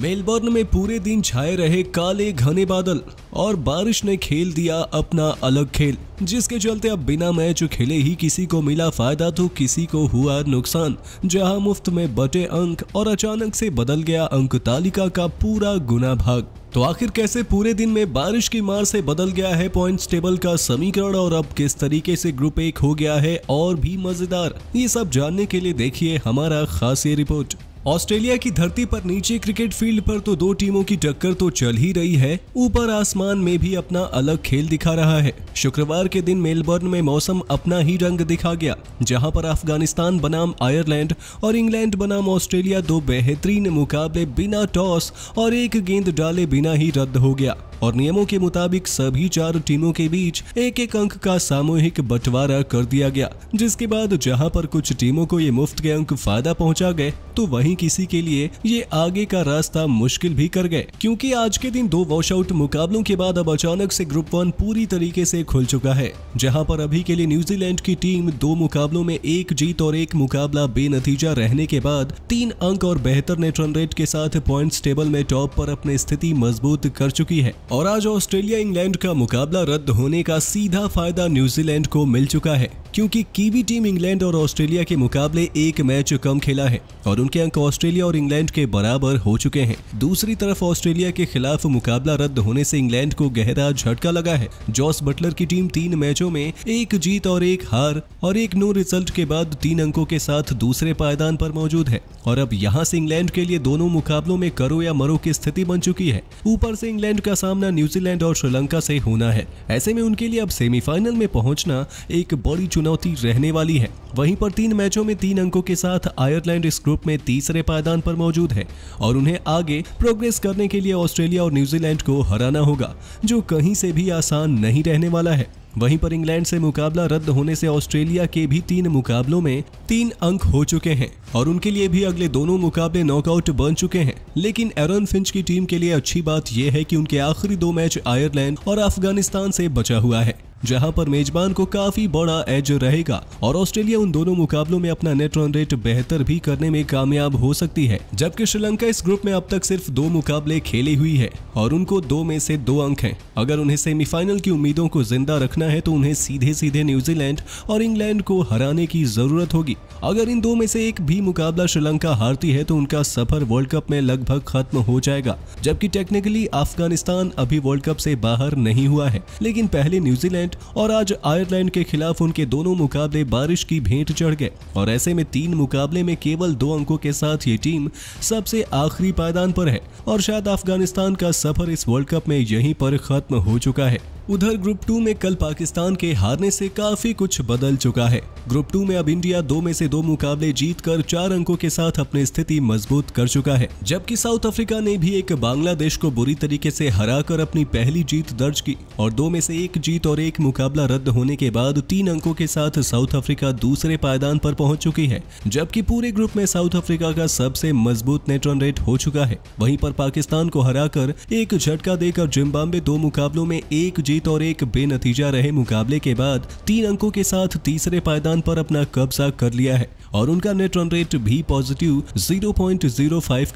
Melbourne में पूरे दिन छाए रहे काले घने बादल और बारिश ने खेल दिया अपना अलग खेल जिसके चलते अब बिना मैच खेले ही किसी को मिला फायदा तो किसी को हुआ नुकसान जहां मुफ्त में बटे अंक और अचानक से बदल गया अंक तालिका का पूरा गुना भाग तो आखिर कैसे पूरे दिन में बारिश की मार से बदल गया है पॉइंट्स टेबल का समीकरण और अब किस तरीके से ग्रुप एक हो गया है और भी मजेदार ये सब जानने के लिए देखिए हमारा खास ये रिपोर्ट ऑस्ट्रेलिया की धरती पर नीचे क्रिकेट फील्ड पर तो दो टीमों की टक्कर तो चल ही रही है ऊपर आसमान में भी अपना अलग खेल दिखा रहा है शुक्रवार के दिन मेलबर्न में मौसम अपना ही रंग दिखा गया जहां पर अफगानिस्तान बनाम आयरलैंड और इंग्लैंड बनाम ऑस्ट्रेलिया दो बेहतरीन मुकाबले बिना टॉस और एक गेंद डाले बिना ही रद्द हो गया और नियमों के मुताबिक सभी चार टीमों के बीच एक एक अंक का सामूहिक बंटवारा कर दिया गया जिसके बाद जहां पर कुछ टीमों को ये मुफ्त के अंक फायदा पहुंचा गए तो वहीं किसी के लिए ये आगे का रास्ता मुश्किल भी कर गए क्योंकि आज के दिन दो वॉश आउट मुकाबलों के बाद अब अचानक से ग्रुप वन पूरी तरीके से खुल चुका है जहाँ पर अभी के लिए न्यूजीलैंड की टीम दो मुकाबलों में एक जीत और एक मुकाबला बेनतीजा रहने के बाद तीन अंक और बेहतर नेट रन रेट के साथ पॉइंट्स टेबल में टॉप पर अपनी स्थिति मजबूत कर चुकी है और आज ऑस्ट्रेलिया इंग्लैंड का मुकाबला रद्द होने का सीधा फायदा न्यूजीलैंड को मिल चुका है क्योंकि कीवी टीम इंग्लैंड और ऑस्ट्रेलिया के मुकाबले एक मैच कम खेला है और उनके अंक ऑस्ट्रेलिया और इंग्लैंड के बराबर हो चुके हैं दूसरी तरफ ऑस्ट्रेलिया के खिलाफ मुकाबला रद्द होने से इंग्लैंड को गहरा झटका लगा है जॉस बटलर की टीम तीन मैचों में एक जीत और एक हार और एक नो रिजल्ट के बाद तीन अंकों के साथ दूसरे पायदान पर मौजूद है और अब यहाँ से इंग्लैंड के लिए दोनों मुकाबलों में करो या मरो की स्थिति बन चुकी है ऊपर से इंग्लैंड का सामना न्यूजीलैंड और श्रीलंका से होना है ऐसे में उनके लिए अब सेमीफाइनल में पहुंचना एक बड़ी चुनौती रहने वाली है वहीं पर तीन मैचों में तीन अंकों के साथ आयरलैंड इस ग्रुप में तीसरे पायदान पर मौजूद है और उन्हें आगे प्रोग्रेस करने के लिए ऑस्ट्रेलिया और न्यूजीलैंड को हराना होगा जो कहीं से भी आसान नहीं रहने वाला है वहीं पर इंग्लैंड से मुकाबला रद्द होने से ऑस्ट्रेलिया के भी तीन मुकाबलों में तीन अंक हो चुके हैं और उनके लिए भी अगले दोनों मुकाबले नॉकआउट बन चुके हैं लेकिन एरन फिंच की टीम के लिए अच्छी बात यह है कि उनके आखिरी दो मैच आयरलैंड और अफगानिस्तान से बचा हुआ है जहां पर मेजबान को काफी बड़ा एज रहेगा और ऑस्ट्रेलिया उन दोनों मुकाबलों में अपना नेट रन रेट बेहतर भी करने में कामयाब हो सकती है जबकि श्रीलंका इस ग्रुप में अब तक सिर्फ दो मुकाबले खेली हुई है और उनको दो में से दो अंक हैं अगर उन्हें सेमीफाइनल की उम्मीदों को जिंदा रखना है तो उन्हें सीधे सीधे न्यूजीलैंड और इंग्लैंड को हराने की जरूरत होगी अगर इन दो में से एक भी मुकाबला श्रीलंका हारती है तो उनका सफर वर्ल्ड कप में लगभग खत्म हो जाएगा जबकि टेक्निकली अफगानिस्तान अभी वर्ल्ड कप से बाहर नहीं हुआ है लेकिन पहले न्यूजीलैंड इंग्लैंड और आज आयरलैंड के खिलाफ उनके दोनों मुकाबले बारिश की भेंट चढ़ गए और ऐसे में तीन मुकाबले में केवल दो अंकों के साथ ये टीम सबसे आखिरी पायदान पर है और शायद अफगानिस्तान का सफर इस वर्ल्ड कप में यहीं पर खत्म हो चुका है उधर ग्रुप टू में कल पाकिस्तान के हारने से काफी कुछ बदल चुका है ग्रुप टू में अब इंडिया दो में से दो मुकाबले जीत कर चार अंकों के साथ अपनी स्थिति मजबूत कर चुका है जबकि साउथ अफ्रीका ने भी एक बांग्लादेश को बुरी तरीके से हराकर अपनी पहली जीत दर्ज की और दो में से एक जीत और एक एक मुकाबला रद्द होने के बाद तीन अंकों के साथ साउथ अफ्रीका दूसरे पायदान पर पहुंच चुकी है जबकि पूरे ग्रुप में साउथ अफ्रीका का सबसे मजबूत नेटरन रेट हो चुका है वहीं पर पाकिस्तान को हराकर एक झटका देकर जिम्बाब्वे दो मुकाबलों में एक जीत और एक बेनतीजा रहे मुकाबले के बाद तीन अंकों के साथ तीसरे पायदान पर अपना कब्जा कर लिया है और उनका नेटरन रेट भी पॉजिटिव जीरो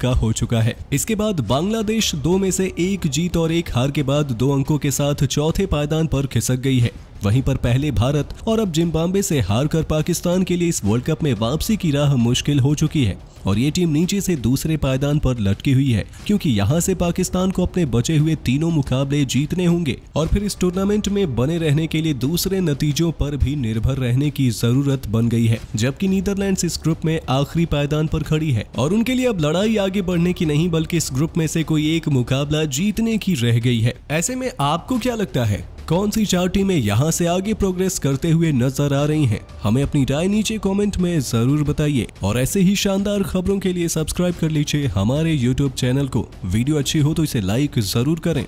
का हो चुका है इसके बाद बांग्लादेश दो में से एक जीत और एक हार के बाद दो अंकों के साथ चौथे पायदान पर खिसक गई गई है वहीं पर पहले भारत और अब जिम्बाब्वे से हार कर पाकिस्तान के लिए इस वर्ल्ड कप में वापसी की राह मुश्किल हो चुकी है और ये टीम नीचे से दूसरे पायदान पर लटकी हुई है क्योंकि यहाँ से पाकिस्तान को अपने बचे हुए तीनों मुकाबले जीतने होंगे और फिर इस टूर्नामेंट में बने रहने के लिए दूसरे नतीजों पर भी निर्भर रहने की जरूरत बन गई है जबकि नीदरलैंड इस ग्रुप में आखिरी पायदान पर खड़ी है और उनके लिए अब लड़ाई आगे बढ़ने की नहीं बल्कि इस ग्रुप में से कोई एक मुकाबला जीतने की रह गई है ऐसे में आपको क्या लगता है कौन सी चार टीमें यहाँ से आगे प्रोग्रेस करते हुए नजर आ रही है हमें अपनी राय नीचे कॉमेंट में जरूर बताइए और ऐसे ही शानदार खबरों के लिए सब्सक्राइब कर लीजिए हमारे यूट्यूब चैनल को वीडियो अच्छी हो तो इसे लाइक जरूर करें